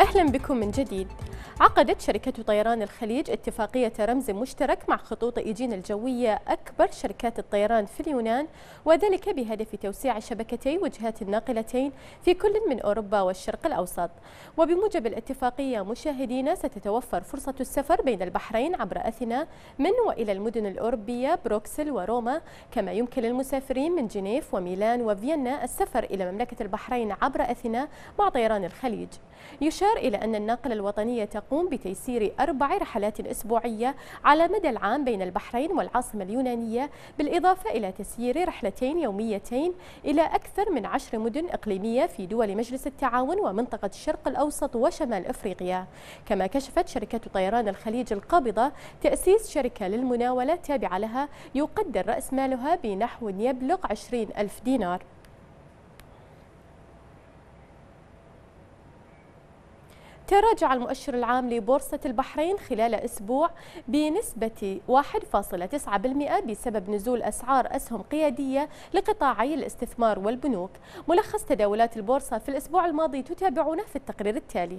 أهلا بكم من جديد عقدت شركة طيران الخليج اتفاقية رمز مشترك مع خطوط إيجين الجوية أكبر شركات الطيران في اليونان وذلك بهدف توسيع شبكتي وجهات الناقلتين في كل من أوروبا والشرق الأوسط وبموجب الاتفاقية مشاهدينا ستتوفر فرصة السفر بين البحرين عبر أثينا من وإلى المدن الأوروبية بروكسل وروما كما يمكن للمسافرين من جنيف وميلان وفيينا السفر إلى مملكة البحرين عبر أثينا مع طيران الخليج يشار إلى أن الناقلة الوطنية تقوم اليوم بتيسير أربع رحلات أسبوعية على مدى العام بين البحرين والعاصمة اليونانية بالإضافة إلى تسيير رحلتين يوميتين إلى أكثر من عشر مدن إقليمية في دول مجلس التعاون ومنطقة الشرق الأوسط وشمال أفريقيا كما كشفت شركة طيران الخليج القابضة تأسيس شركة للمناولة تابعة لها يقدر رأس مالها بنحو يبلغ 20 ألف دينار تراجع المؤشر العام لبورصة البحرين خلال أسبوع بنسبة 1.9% بسبب نزول أسعار أسهم قيادية لقطاعي الاستثمار والبنوك ملخص تداولات البورصة في الأسبوع الماضي تتابعونه في التقرير التالي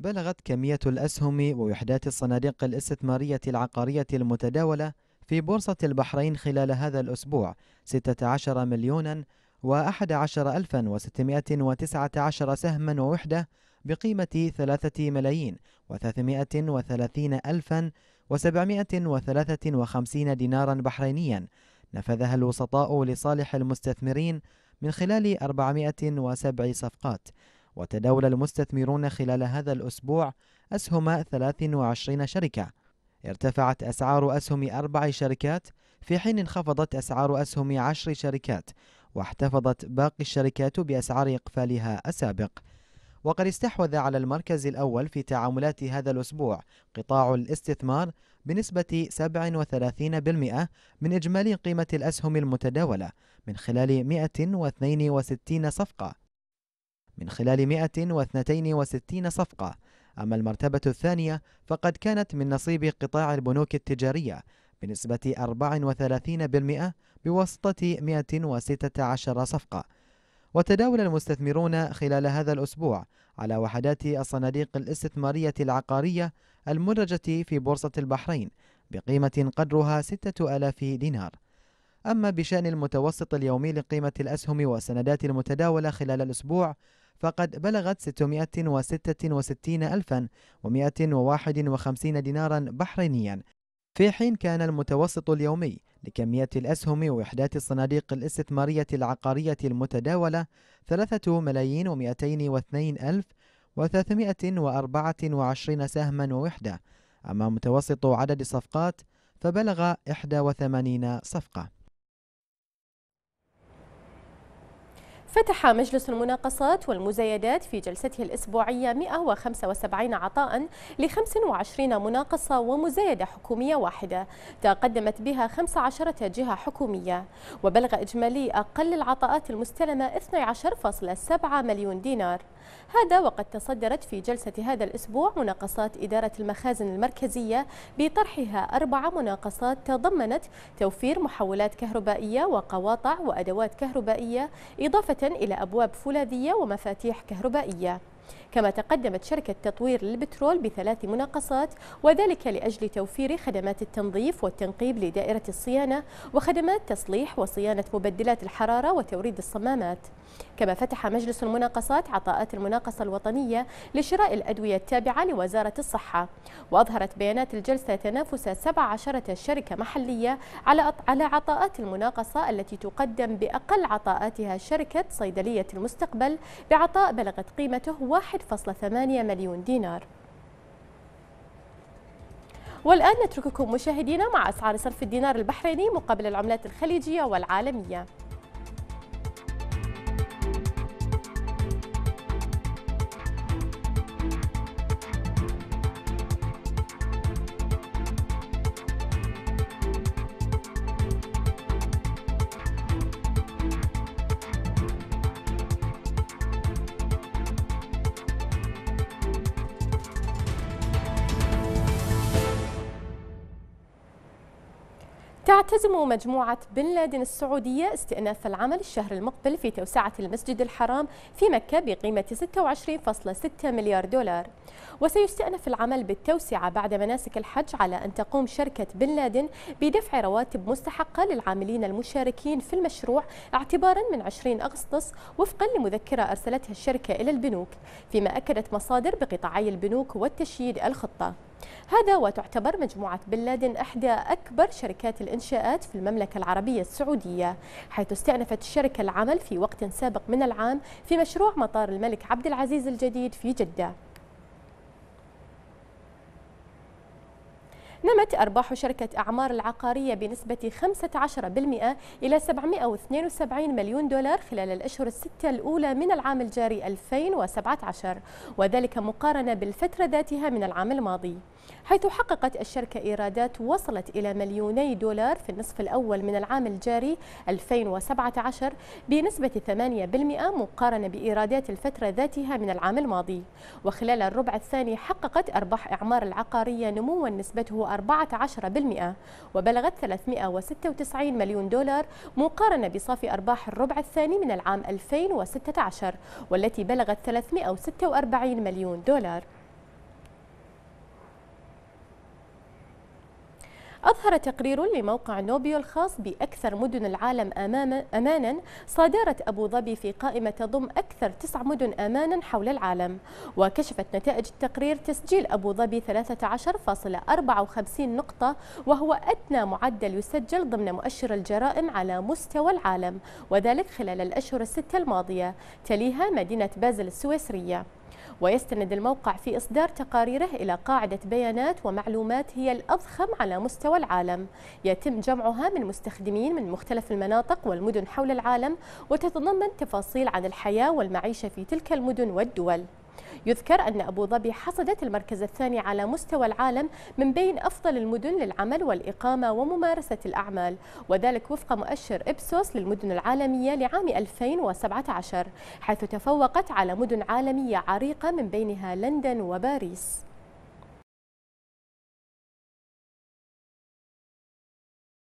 بلغت كمية الأسهم ووحدات الصناديق الاستثمارية العقارية المتداولة في بورصة البحرين خلال هذا الأسبوع 16 مليونا و11619 سهما ووحدة بقيمة ثلاثة ملايين وثلاثمائة وثلاثين ألفا وسبعمائة وثلاثة وخمسين دينارا بحرينيا نفذها الوسطاء لصالح المستثمرين من خلال 407 صفقات وتداول المستثمرون خلال هذا الأسبوع أسهم 23 شركة ارتفعت أسعار أسهم أربع شركات في حين انخفضت أسعار أسهم عشر شركات واحتفظت باقي الشركات بأسعار إقفالها السابق وقد استحوذ على المركز الأول في تعاملات هذا الأسبوع قطاع الاستثمار بنسبة 37% من إجمالي قيمة الأسهم المتداولة من خلال 162 صفقة من خلال 162 صفقة أما المرتبة الثانية فقد كانت من نصيب قطاع البنوك التجارية بنسبة 34% بواسطة 116 صفقة وتداول المستثمرون خلال هذا الأسبوع على وحدات الصناديق الاستثمارية العقارية المدرجة في بورصة البحرين بقيمة قدرها 6000 دينار أما بشأن المتوسط اليومي لقيمة الأسهم والسندات المتداولة خلال الأسبوع فقد بلغت 666 ألفا و151 دينارا بحرينيا في حين كان المتوسط اليومي لكمية الأسهم ووحدات الصناديق الاستثمارية العقارية المتداولة ثلاثة ملايين ومئتين واثنين ألف وثلاثمائة وأربعة وعشرين سهما ووحدة أما متوسط عدد الصفقات فبلغ 81 صفقة فتح مجلس المناقصات والمزايدات في جلسته الأسبوعية 175 عطاء ل 25 مناقصة ومزايدة حكومية واحدة تقدمت بها 15 جهة حكومية وبلغ إجمالي أقل العطاءات المستلمة 12.7 مليون دينار هذا وقد تصدرت في جلسة هذا الأسبوع مناقصات إدارة المخازن المركزية بطرحها أربع مناقصات تضمنت توفير محولات كهربائية وقواطع وأدوات كهربائية إضافة إلى أبواب فولاذية ومفاتيح كهربائية كما تقدمت شركة تطوير للبترول بثلاث مناقصات وذلك لأجل توفير خدمات التنظيف والتنقيب لدائرة الصيانة وخدمات تصليح وصيانة مبدلات الحرارة وتوريد الصمامات كما فتح مجلس المناقصات عطاءات المناقصة الوطنية لشراء الأدوية التابعة لوزارة الصحة وأظهرت بيانات الجلسة تنافس 17 شركة محلية على على عطاءات المناقصة التي تقدم بأقل عطاءاتها شركة صيدلية المستقبل بعطاء بلغت قيمته 1.8 مليون دينار والآن نترككم مشاهدينا مع أسعار صرف الدينار البحريني مقابل العملات الخليجية والعالمية تعتزم مجموعة بن لادن السعودية استئناف العمل الشهر المقبل في توسعة المسجد الحرام في مكة بقيمة 26.6 مليار دولار وسيستأنف العمل بالتوسعة بعد مناسك الحج على أن تقوم شركة بن لادن بدفع رواتب مستحقة للعاملين المشاركين في المشروع اعتبارا من 20 أغسطس وفقا لمذكرة أرسلتها الشركة إلى البنوك فيما أكدت مصادر بقطاعي البنوك والتشييد الخطة هذا وتعتبر مجموعة بن لادن إحدى أكبر شركات الإنشاءات في المملكة العربية السعودية حيث استأنفت الشركة العمل في وقت سابق من العام في مشروع مطار الملك عبد العزيز الجديد في جدة نمت أرباح شركة أعمار العقارية بنسبة 15% إلى 772 مليون دولار خلال الأشهر الستة الأولى من العام الجاري 2017 وذلك مقارنة بالفترة ذاتها من العام الماضي حيث حققت الشركة إيرادات وصلت إلى مليوني دولار في النصف الأول من العام الجاري 2017 بنسبة 8% مقارنة بإيرادات الفترة ذاتها من العام الماضي وخلال الربع الثاني حققت أرباح إعمار العقارية نموا نسبته 14% وبلغت 396 مليون دولار مقارنة بصافي أرباح الربع الثاني من العام 2016 والتي بلغت 346 مليون دولار أظهر تقرير لموقع نوبيو الخاص بأكثر مدن العالم أمانا صادرت أبو ظبي في قائمة تضم أكثر تسع مدن أمانا حول العالم وكشفت نتائج التقرير تسجيل أبو ظبي 13.54 نقطة وهو أدنى معدل يسجل ضمن مؤشر الجرائم على مستوى العالم وذلك خلال الأشهر الستة الماضية تليها مدينة بازل السويسرية ويستند الموقع في إصدار تقاريره إلى قاعدة بيانات ومعلومات هي الأضخم على مستوى العالم يتم جمعها من مستخدمين من مختلف المناطق والمدن حول العالم وتتضمن تفاصيل عن الحياة والمعيشة في تلك المدن والدول يذكر أن أبو ظبي حصدت المركز الثاني على مستوى العالم من بين أفضل المدن للعمل والإقامة وممارسة الأعمال وذلك وفق مؤشر إبسوس للمدن العالمية لعام 2017 حيث تفوقت على مدن عالمية عريقة من بينها لندن وباريس